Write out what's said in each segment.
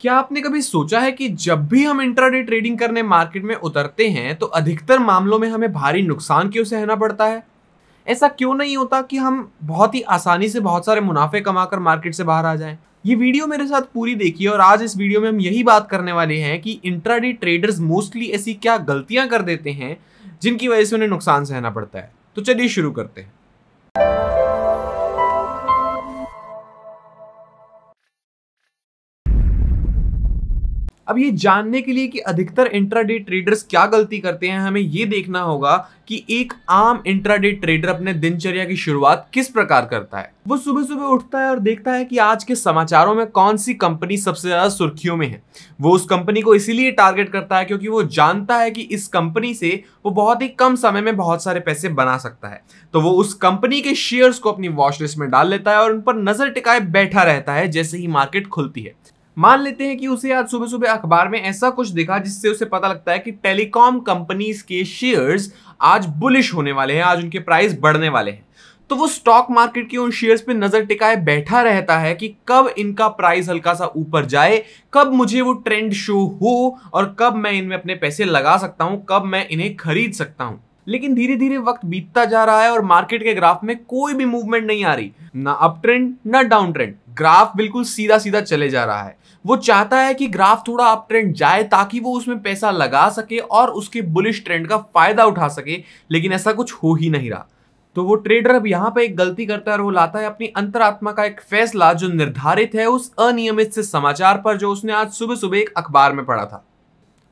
क्या आपने कभी सोचा है कि जब भी हम इंट्राडे ट्रेडिंग करने मार्केट में उतरते हैं तो अधिकतर मामलों में हमें भारी नुकसान क्यों सहना पड़ता है ऐसा क्यों नहीं होता कि हम बहुत ही आसानी से बहुत सारे मुनाफे कमाकर मार्केट से बाहर आ जाएं? ये वीडियो मेरे साथ पूरी देखिए और आज इस वीडियो में हम यही बात करने वाले हैं कि इंट्राडे ट्रेडर्स मोस्टली ऐसी क्या गलतियां कर देते हैं जिनकी वजह से उन्हें नुकसान सहना पड़ता है तो चलिए शुरू करते हैं अब ये जानने के लिए कि अधिकतर इंट्राडे ट्रेडर्स क्या गलती करते हैं हमें ये देखना होगा कि एक आम इंट्राडे ट्रेडर अपने दिनचर्या की शुरुआत किस प्रकार करता है वो सुबह सुबह उठता है और देखता है कि आज के समाचारों में कौन सी कंपनी सबसे ज़्यादा सुर्खियों में है वो उस कंपनी को इसीलिए टारगेट करता है क्योंकि वो जानता है कि इस कंपनी से वो बहुत ही कम समय में बहुत सारे पैसे बना सकता है तो वो उस कंपनी के शेयर्स को अपनी वॉशलिस्ट में डाल लेता है और उन पर नज़र टिकाए बैठा रहता है जैसे ही मार्केट खुलती है मान लेते हैं कि उसे आज सुबह सुबह अखबार में ऐसा कुछ दिखा जिससे उसे पता लगता है कि टेलीकॉम कंपनीज के शेयर्स आज बुलिश होने वाले हैं आज उनके प्राइस बढ़ने वाले हैं तो वो स्टॉक मार्केट के उन शेयर्स पे नजर टिकाए बैठा रहता है कि कब इनका प्राइस हल्का सा ऊपर जाए कब मुझे वो ट्रेंड शो हो और कब मैं इनमें अपने पैसे लगा सकता हूं कब मैं इन्हें खरीद सकता हूं लेकिन धीरे धीरे वक्त बीतता जा रहा है और मार्केट के ग्राफ में कोई भी मूवमेंट नहीं आ रही ना अप ट्रेंड ना डाउन ट्रेंड ग्राफ बिल्कुल सीधा सीधा चले जा रहा है वो चाहता है कि ग्राफ थोड़ा अप ट्रेंड जाए ताकि वो उसमें पैसा लगा सके और उसके बुलिश ट्रेंड का फायदा उठा सके लेकिन ऐसा कुछ हो ही नहीं रहा तो वो ट्रेडर अब यहाँ पे एक गलती करता है और वो लाता है अपनी अंतरात्मा का एक फैसला जो निर्धारित है उस अनियमित से समाचार पर जो उसने आज सुबह सुबह एक अखबार में पढ़ा था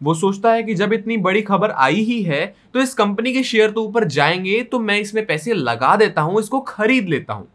वो सोचता है कि जब इतनी बड़ी खबर आई ही है तो इस कंपनी के शेयर तो ऊपर जाएंगे तो मैं इसमें पैसे लगा देता हूँ इसको खरीद लेता हूँ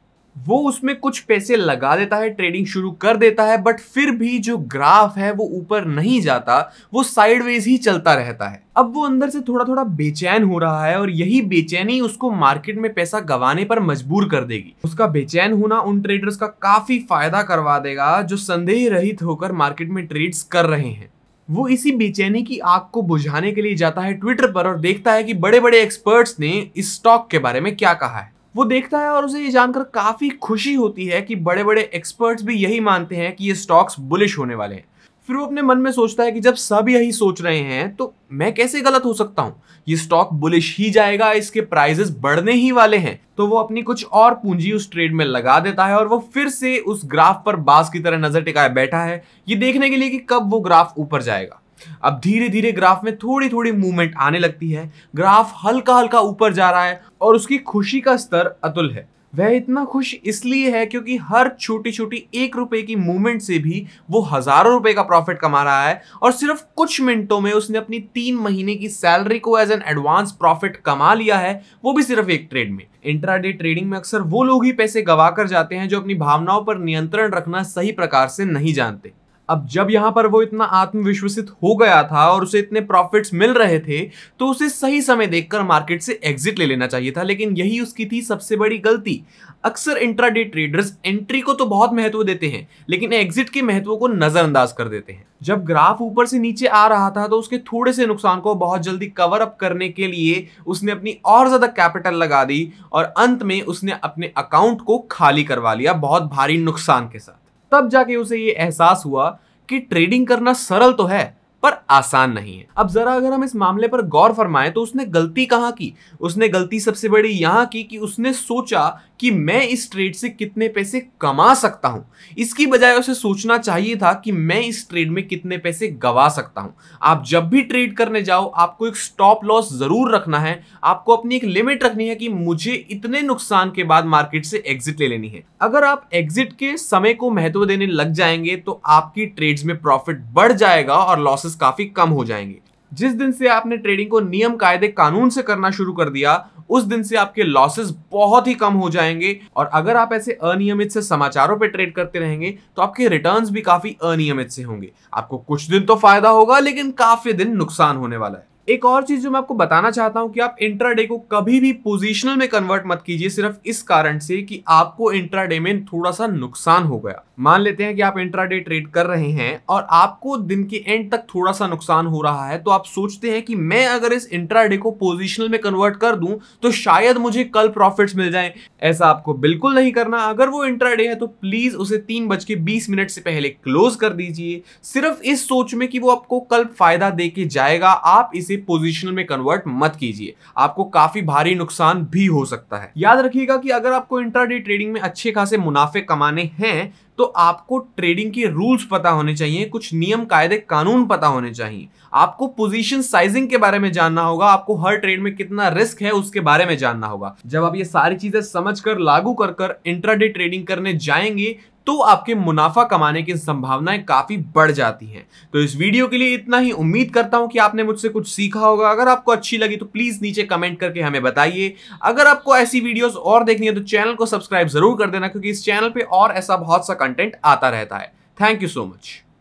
वो उसमें कुछ पैसे लगा देता है ट्रेडिंग शुरू कर देता है बट फिर भी जो ग्राफ है वो ऊपर नहीं जाता वो साइडवेज ही चलता रहता है अब वो अंदर से थोड़ा थोड़ा बेचैन हो रहा है और यही बेचैनी उसको मार्केट में पैसा गंवाने पर मजबूर कर देगी उसका बेचैन होना उन ट्रेडर्स का काफी फायदा करवा देगा जो संदेह रहित होकर मार्केट में ट्रेड्स कर रहे हैं वो इसी बेचैनी की आग को बुझाने के लिए जाता है ट्विटर पर और देखता है कि बड़े बड़े एक्सपर्ट्स ने इस स्टॉक के बारे में क्या कहा है वो देखता है और उसे ये जानकर काफ़ी खुशी होती है कि बड़े बड़े एक्सपर्ट्स भी यही मानते हैं कि ये स्टॉक्स बुलिश होने वाले हैं फिर वो अपने मन में सोचता है कि जब सब यही सोच रहे हैं तो मैं कैसे गलत हो सकता हूँ ये स्टॉक बुलिश ही जाएगा इसके प्राइजेस बढ़ने ही वाले हैं तो वो अपनी कुछ और पूंजी उस ट्रेड में लगा देता है और वो फिर से उस ग्राफ पर बास की तरह नजर टिकाए बैठा है ये देखने के लिए कि कब वो ग्राफ ऊपर जाएगा अब धीरे धीरे ग्राफ में थोड़ी थोड़ी मूवमेंट आने लगती है ग्राफ हल्का हल्का ऊपर जा रहा है और उसकी खुशी का स्तर अतुल है वह इतना खुश इसलिए है क्योंकि हर छोटी छोटी एक रुपए की मूवमेंट से भी वो हजारों रुपए का प्रॉफिट कमा रहा है और सिर्फ कुछ मिनटों में उसने अपनी तीन महीने की सैलरी को एज एन एडवांस प्रॉफिट कमा लिया है वो भी सिर्फ एक ट्रेड में इंट्राडे ट्रेडिंग में अक्सर वो लोग ही पैसे गवा कर जाते हैं जो अपनी भावनाओं पर नियंत्रण रखना सही प्रकार से नहीं जानते अब जब यहां पर वो इतना आत्मविश्वसित हो गया था और उसे इतने प्रॉफिट्स मिल रहे थे तो उसे सही समय देखकर मार्केट से एग्जिट ले लेना चाहिए था लेकिन यही उसकी थी सबसे बड़ी गलती अक्सर इंट्राडे ट्रेडर्स एंट्री को तो बहुत महत्व देते हैं लेकिन एग्जिट के महत्व को नज़रअंदाज कर देते हैं जब ग्राफ ऊपर से नीचे आ रहा था तो उसके थोड़े से नुकसान को बहुत जल्दी कवर अप करने के लिए उसने अपनी और ज़्यादा कैपिटल लगा दी और अंत में उसने अपने अकाउंट को खाली करवा लिया बहुत भारी नुकसान के साथ तब जाके उसे ये एहसास हुआ कि ट्रेडिंग करना सरल तो है पर आसान नहीं है अब जरा अगर हम इस मामले पर गौर फरमाए तो उसने गलती कहाँ की उसने गलती सबसे बड़ी यहाँ की कि उसने सोचा कि मैं इस ट्रेड से कितने पैसे कमा सकता हूँ इसकी बजाय उसे सोचना चाहिए था कि मैं इस ट्रेड में कितने पैसे गवा सकता हूँ आप जब भी ट्रेड करने जाओ आपको एक स्टॉप लॉस जरूर रखना है आपको अपनी एक लिमिट रखनी है कि मुझे इतने नुकसान के बाद मार्केट से एग्जिट ले लेनी है अगर आप एग्जिट के समय को महत्व देने लग जाएंगे तो आपकी ट्रेड्स में प्रॉफिट बढ़ जाएगा और लॉसेस चांसेस काफ़ी कम हो जाएंगे जिस दिन से आपने ट्रेडिंग को नियम कायदे कानून से करना शुरू कर दिया उस दिन से आपके लॉसेस बहुत ही कम हो जाएंगे और अगर आप ऐसे अनियमित से समाचारों पे ट्रेड करते रहेंगे तो आपके रिटर्न्स भी काफ़ी अनियमित से होंगे आपको कुछ दिन तो फायदा होगा लेकिन काफ़ी दिन नुकसान होने वाला है एक और चीज जो मैं आपको बताना चाहता हूं कि आप इंट्राडे को कभी भी पोजिशनल में कन्वर्ट मत कीजिए सिर्फ इस कारण से कि आपको इंट्राडे में थोड़ा सा नुकसान हो गया मान लेते हैं कि आप इंट्राडे ट्रेड कर रहे हैं और आपको दिन के एंड तक थोड़ा सा नुकसान हो रहा है तो आप सोचते हैं कि मैं अगर इस इंट्राडे को पोजिशनल में कन्वर्ट कर दूं तो शायद मुझे कल प्रॉफिट मिल जाए ऐसा आपको बिल्कुल नहीं करना अगर वो इंट्राडे है तो प्लीज उसे तीन बज के बीस मिनट से पहले क्लोज कर दीजिए सिर्फ इस सोच में कि वो आपको कल फायदा दे के जाएगा आप इसे बेसिक पोजिशनल में कन्वर्ट मत कीजिए आपको काफी भारी नुकसान भी हो सकता है याद रखिएगा कि अगर आपको इंट्राडे ट्रेडिंग में अच्छे खासे मुनाफे कमाने हैं तो आपको ट्रेडिंग के रूल्स पता होने चाहिए कुछ नियम कायदे कानून पता होने चाहिए आपको पोजीशन साइजिंग के बारे में जानना होगा आपको हर ट्रेड में कितना रिस्क है उसके बारे में जानना होगा जब आप ये सारी चीजें समझकर लागू कर कर इंट्राडे ट्रेडिंग करने जाएंगे तो आपके मुनाफा कमाने की संभावनाएं काफ़ी बढ़ जाती हैं तो इस वीडियो के लिए इतना ही उम्मीद करता हूं कि आपने मुझसे कुछ सीखा होगा अगर आपको अच्छी लगी तो प्लीज़ नीचे कमेंट करके हमें बताइए अगर आपको ऐसी वीडियोस और देखनी है तो चैनल को सब्सक्राइब ज़रूर कर देना क्योंकि इस चैनल पर और ऐसा बहुत सा कंटेंट आता रहता है थैंक यू सो मच